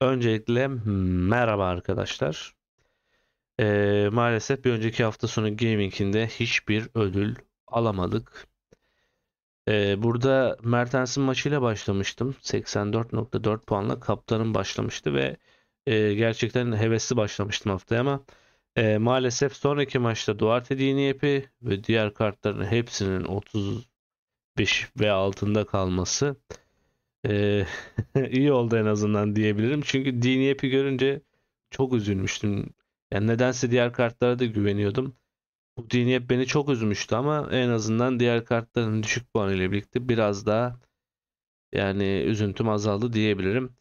Öncelikle hmm, merhaba arkadaşlar. Ee, maalesef bir önceki hafta sonu Gaming'inde hiçbir ödül alamadık. Ee, burada Mertens'in maçıyla başlamıştım. 84.4 puanla kaptanım başlamıştı ve e, gerçekten hevesli başlamıştım haftaya ama e, maalesef sonraki maçta Duarte Diniyepi ve diğer kartların hepsinin 35 ve altında kalması ee, iyi oldu en azından diyebilirim. Çünkü Diniep'i görünce çok üzülmüştüm. Yani nedense diğer kartlara da güveniyordum. Bu Diniep beni çok üzmüştü ama en azından diğer kartların düşük puanı ile birlikte biraz daha yani üzüntüm azaldı diyebilirim.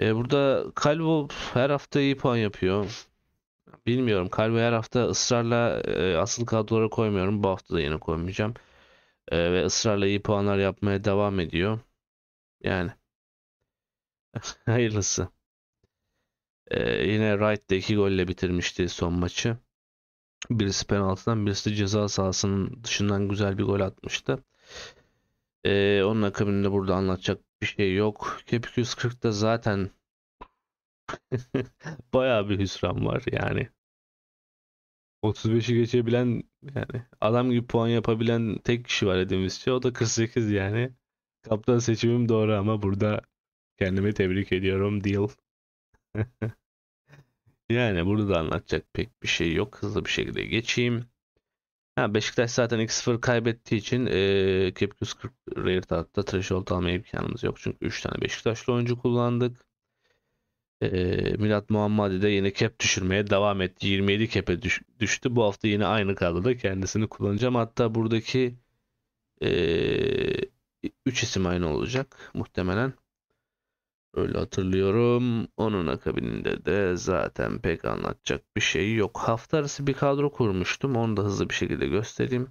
Ee, burada Kalbo her hafta iyi puan yapıyor. Bilmiyorum. Kalbo her hafta ısrarla e, asıl kadrolara koymuyorum. Bu hafta da yine koymayacağım. E, ve ısrarla iyi puanlar yapmaya devam ediyor. Yani. Hayırlısı. Ee, yine Wright de 2 golle bitirmişti son maçı. Birisi penaltıdan birisi ceza sahasının dışından güzel bir gol atmıştı. Ee, onun akabinde burada anlatacak bir şey yok. Cap 140'da zaten baya bir hüsran var yani. 35'i geçebilen yani adam gibi puan yapabilen tek kişi var dediğimiz o da 48 yani. Kaptan seçimim doğru ama burada kendimi tebrik ediyorum. Deal. yani burada da anlatacak pek bir şey yok. Hızlı bir şekilde geçeyim. Ha, Beşiktaş zaten 2-0 kaybettiği için e, Kepküs 40 Rare Tart'ta threshold alma imkanımız yok. Çünkü 3 tane Beşiktaşlı oyuncu kullandık. E, Milat Muhammadi de yine cap düşürmeye devam etti. 27 cap'e düş, düştü. Bu hafta yine aynı kadroda kendisini kullanacağım. Hatta buradaki e, 3 isim aynı olacak muhtemelen. Öyle hatırlıyorum. Onun akabininde de zaten pek anlatacak bir şey yok. Hafta arası bir kadro kurmuştum. Onu da hızlı bir şekilde göstereyim.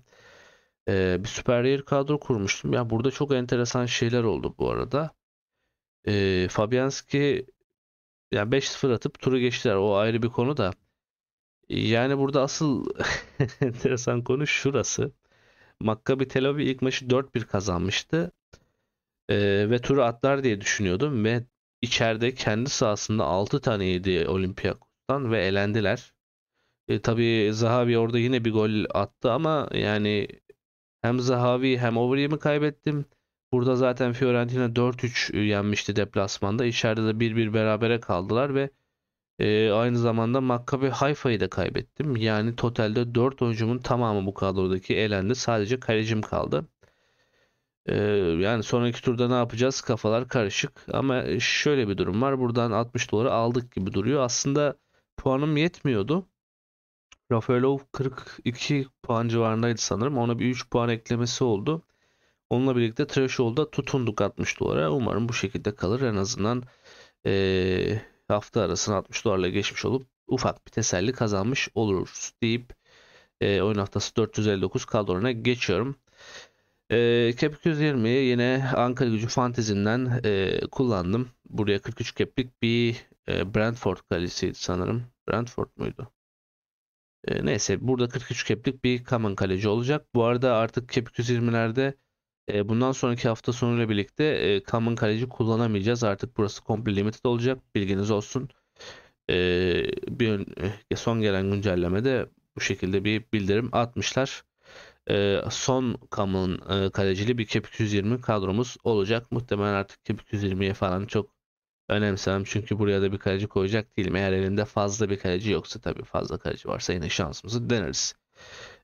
Ee, bir süper yer kadro kurmuştum. Ya burada çok enteresan şeyler oldu bu arada. Ee, Fabianski yani 5-0 atıp turu geçtiler. O ayrı bir konu da. Yani burada asıl enteresan konu şurası. Maccabi Tel Aviv ilk maçı 4-1 kazanmıştı. Ee, ve turu atlar diye düşünüyordum ve içeride kendi sahasında 6 taneydi yedi Olympiakos'tan ve elendiler. E, tabii Zahavi orada yine bir gol attı ama yani hem Zahavi hem Overeem'i kaybettim. Burada zaten Fiorentina 4-3 yenmişti deplasmanda. İçeride de 1-1 berabere kaldılar ve e, aynı zamanda Maccabi Haifa'yı da kaybettim. Yani totalde 4 oyuncumun tamamı bu kadrodaki elendi. Sadece kalecim kaldı. E, yani sonraki turda ne yapacağız? Kafalar karışık. Ama şöyle bir durum var. Buradan 60 doları aldık gibi duruyor. Aslında puanım yetmiyordu. Rafaelov 42 puan civarındaydı sanırım. Ona bir 3 puan eklemesi oldu. Onunla birlikte Threshold'a tutunduk 60 dolara. Umarım bu şekilde kalır. En azından ee, hafta arasını 60 dolarla geçmiş olup ufak bir teselli kazanmış oluruz deyip e, oyun haftası 459 kadrona geçiyorum. E, Cap 220'yi yine Ankara gücü fantezinden e, kullandım. Buraya 43 keplik bir e, Brentford kalesiydi sanırım. Brentford muydu? E, neyse burada 43 keplik bir Common kaleci olacak. Bu arada artık Cap 220'lerde bundan sonraki hafta sonuyla birlikte e, common kaleci kullanamayacağız. Artık burası komple limited olacak. Bilginiz olsun. bir eh, son gelen güncellemede bu şekilde bir bildirim atmışlar. son common e, kalecili bir cap 220 kadromuz olacak. Muhtemelen artık cap 220'ye falan çok önemsemem. Çünkü buraya da bir kaleci koyacak değilim. Eğer elinde fazla bir kaleci yoksa tabii fazla kaleci varsa yine şansımızı deneriz.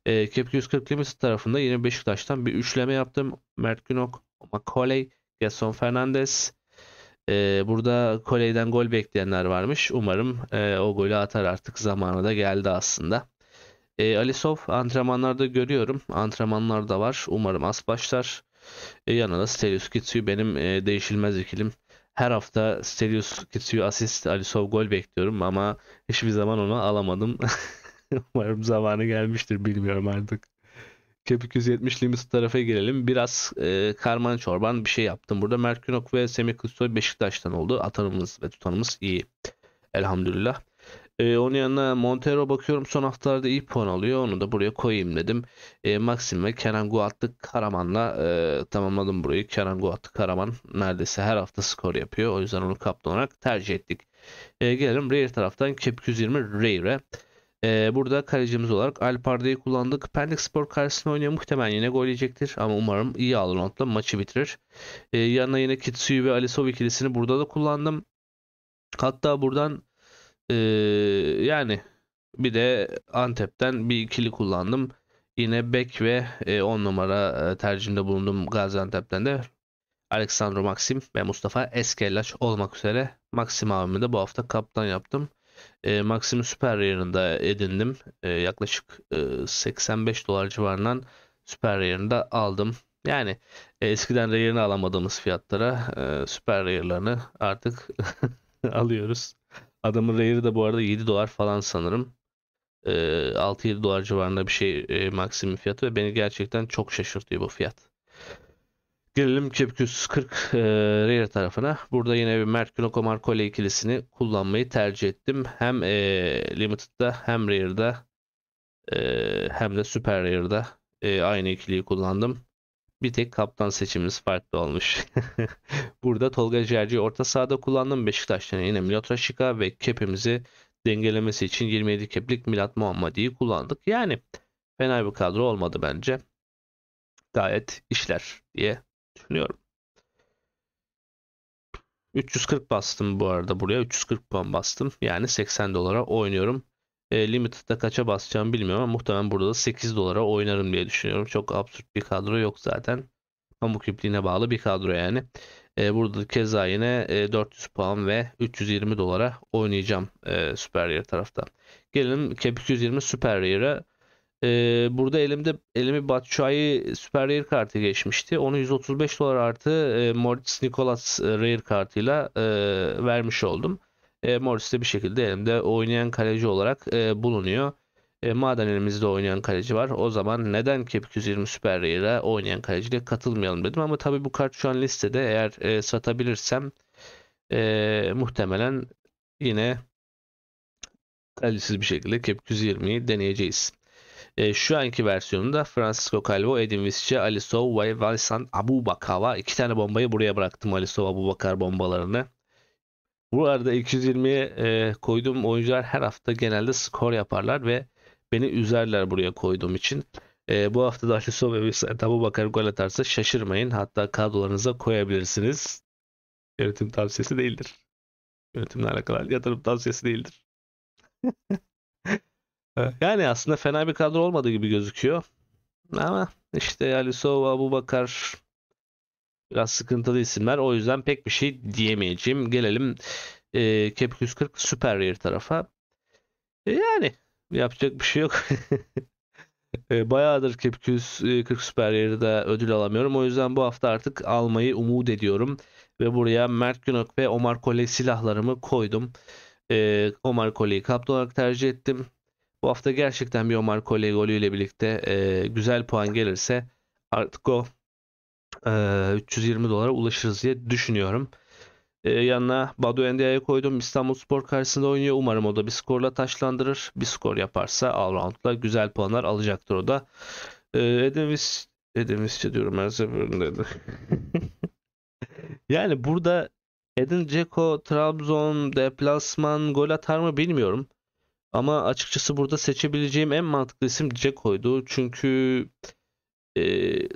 E, Kepki 140 Limited tarafında yine Beşiktaş'tan bir üçleme yaptım. Mert Günok, Macaulay, Gerson Fernandez. E, ee, burada Koley'den gol bekleyenler varmış. Umarım e, o golü atar artık. Zamanı da geldi aslında. E, ee, Alisov antrenmanlarda görüyorum. Antrenmanlarda var. Umarım az başlar. E, yanına da Stelios benim e, değişilmez ikilim. Her hafta Stelios Kitsu'yu asist Alisov gol bekliyorum ama hiçbir zaman onu alamadım. Umarım zamanı gelmiştir bilmiyorum artık. Kepik 170 tarafa gelelim. Biraz e, karman çorban bir şey yaptım. Burada Mert ve Semih Kılıçsoy Beşiktaş'tan oldu. Atanımız ve tutanımız iyi. Elhamdülillah. E, onun yanına Montero bakıyorum son haftalarda iyi puan alıyor. Onu da buraya koyayım dedim. E, Maxim ve Kerem Guatlı Karaman'la e, tamamladım burayı. Kenan Guatlı Karaman neredeyse her hafta skor yapıyor. O yüzden onu kaptan olarak tercih ettik. E, gelelim Rare taraftan Kepik 120 Rare'e. Ee, burada kalecimiz olarak Alparda'yı kullandık. Pendik Spor karşısında oynuyor. Muhtemelen yine gol yiyecektir. Ama umarım iyi alır notla maçı bitirir. Ee, yanına yine Kitsuyu ve Alisov ikilisini burada da kullandım. Hatta buradan ee, yani bir de Antep'ten bir ikili kullandım. Yine Bek ve 10 e, numara e, tercihinde bulundum Gaziantep'ten de. Alexandro Maxim ve Mustafa Eskellaç olmak üzere Maxim abimi de bu hafta kaptan yaptım e, maksimum super rare'ında edindim. E, yaklaşık e, 85 dolar civarından super rare'ında aldım. Yani e, eskiden rare'ını alamadığımız fiyatlara e, süper rare'larını artık alıyoruz. Adamın rare'ı da bu arada 7 dolar falan sanırım. E, 6-7 dolar civarında bir şey e, maksimum fiyatı ve beni gerçekten çok şaşırtıyor bu fiyat. Gelelim cep 240 e, Rare tarafına. Burada yine bir Mert Günoko Markole ikilisini kullanmayı tercih ettim. Hem e, Limited'da hem Rare'da e, hem de Super Rare'da e, aynı ikiliyi kullandım. Bir tek kaptan seçimimiz farklı olmuş. Burada Tolga Ciğerci'yi orta sahada kullandım. Beşiktaş'tan yine Milat Raşika ve kepimizi dengelemesi için 27 keplik Milat Muhammadi'yi kullandık. Yani fena bir kadro olmadı bence. Gayet işler diye düşünüyorum. 340 bastım bu arada buraya. 340 puan bastım. Yani 80 dolara oynuyorum. E, Limited'da kaça basacağım bilmiyorum ama muhtemelen burada da 8 dolara oynarım diye düşünüyorum. Çok absürt bir kadro yok zaten. Pamuk ipliğine bağlı bir kadro yani. E, burada keza yine e, 400 puan ve 320 dolara oynayacağım e, Super Rare taraftan. Gelelim Cap 220 Super Rare'a. Ee, burada elimde elimi Batshuayi Super Rare kartı geçmişti. Onu 135 dolar artı e, Moritz Nicolas e, Rare kartıyla e, vermiş oldum. E, Moritz de bir şekilde elimde oynayan kaleci olarak e, bulunuyor. E, madem elimizde oynayan kaleci var o zaman neden Kep 220 Super Rare'a oynayan kaleciyle katılmayalım dedim. Ama tabii bu kart şu an listede eğer e, satabilirsem e, muhtemelen yine kalitesiz bir şekilde Kep 220'yi deneyeceğiz. E, şu anki versiyonunda Francisco Calvo, Edin Visce, Alisov ve Abu Abubakava. iki tane bombayı buraya bıraktım Alisov Abubakar bombalarını. Bu arada 220'ye e, koyduğum oyuncular her hafta genelde skor yaparlar ve beni üzerler buraya koyduğum için. E, bu hafta da Alisov ve Abu Bakar gol atarsa şaşırmayın. Hatta kadrolarınıza koyabilirsiniz. Yönetim tavsiyesi değildir. Yönetimle alakalı yatırım tavsiyesi değildir. Yani aslında fena bir kadro olmadığı gibi gözüküyor. Ama işte Alisova, bakar biraz sıkıntılı isimler. O yüzden pek bir şey diyemeyeceğim. Gelelim e, Cap 140 Superior tarafa. E, yani yapacak bir şey yok. e, bayağıdır Cap 140 Superior'da ödül alamıyorum. O yüzden bu hafta artık almayı umut ediyorum. Ve buraya Mert Günok ve Omar Kole silahlarımı koydum. E, Omar Kole'yi kaptan olarak tercih ettim. Bu hafta gerçekten bir Omar Kole golüyle birlikte e, güzel puan gelirse artık o e, 320 dolara ulaşırız diye düşünüyorum. E, yanına Badu Endia'ya koydum. İstanbul Spor karşısında oynuyor. Umarım o da bir skorla taşlandırır. Bir skor yaparsa allround'la güzel puanlar alacaktır o da. E, Edemis, Edemisçe diyorum her seferinde. yani burada Edin Ceko, Trabzon deplasman gol atar mı bilmiyorum. Ama açıkçası burada seçebileceğim en mantıklı isim Ceko'ydu. Çünkü e,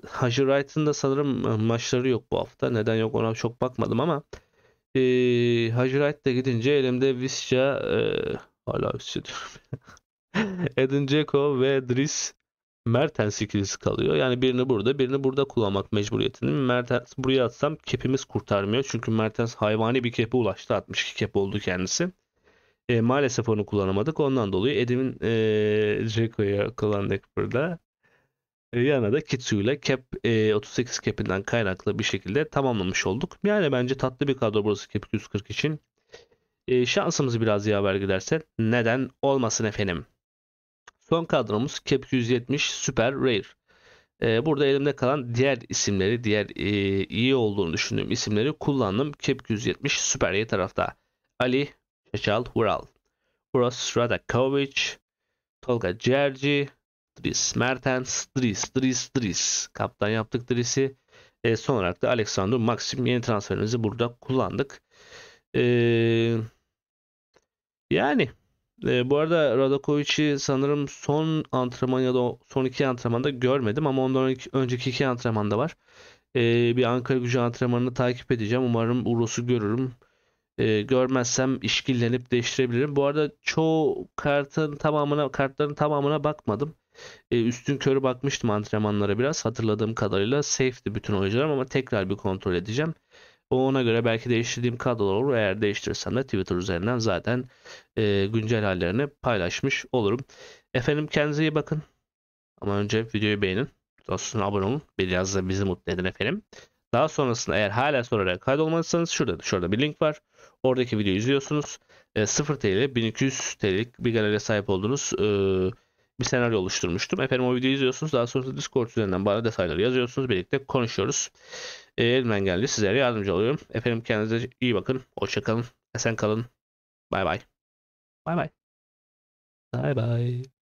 Hacı Wright'ın da sanırım e, maçları yok bu hafta. Neden yok ona çok bakmadım ama e, Hacı Wright da gidince elimde Visca e, hala Visca Edin Dzeko ve Dries Mertens ikilisi kalıyor. Yani birini burada birini burada kullanmak mecburiyetini. Mertens buraya atsam kepimiz kurtarmıyor. Çünkü Mertens hayvani bir kepe ulaştı. 62 kep oldu kendisi. E, maalesef onu kullanamadık. Ondan dolayı Edim'in e, Jeko'ya kullandık burada. Rihanna e, da Kitsu ile cap, e, 38 capinden kaynaklı bir şekilde tamamlamış olduk. Yani bence tatlı bir kadro burası cap 140 için. E, şansımız biraz yaver giderse neden olmasın efendim. Son kadromuz cap 170 Super Rare. E, burada elimde kalan diğer isimleri, diğer e, iyi olduğunu düşündüğüm isimleri kullandım. Cap 170 Super Rare tarafta. Ali, Şaşal Hural, Uros Radakovic, Tolga Cerci, Dris Mertens, Dris Dris Dris, Kaptan yaptık Dries'i. E, son olarak da Alexander Maxim yeni transferimizi burada kullandık. E, yani e, bu arada Radakovic'i sanırım son antrenman ya da son iki antrenmanda görmedim ama ondan önceki iki antrenmanda var. E, bir Ankara gücü antrenmanını takip edeceğim. Umarım Uros'u görürüm e, görmezsem işkillenip değiştirebilirim. Bu arada çoğu kartın tamamına kartların tamamına bakmadım. E, üstün körü bakmıştım antrenmanlara biraz. Hatırladığım kadarıyla safe'ti bütün oyuncular ama tekrar bir kontrol edeceğim. O ona göre belki değiştirdiğim kadrolar olur. Eğer değiştirirsem de Twitter üzerinden zaten e, güncel hallerini paylaşmış olurum. Efendim kendinize iyi bakın. Ama önce videoyu beğenin. Dostuna abone olun. Biraz da bizi mutlu edin efendim. Daha sonrasında eğer hala sorulara kaydolmazsanız şurada şurada bir link var. Oradaki videoyu izliyorsunuz. E, 0 TL 1200 TL'lik bir galeriye sahip olduğunuz e, bir senaryo oluşturmuştum. Efendim o videoyu izliyorsunuz. Daha sonra Discord üzerinden bana detayları yazıyorsunuz. Birlikte konuşuyoruz. E, elimden geldiği sizlere yardımcı oluyorum. Efendim kendinize iyi bakın. Hoşçakalın. Esen kalın. Bay bay. Bay bay. Bay bay.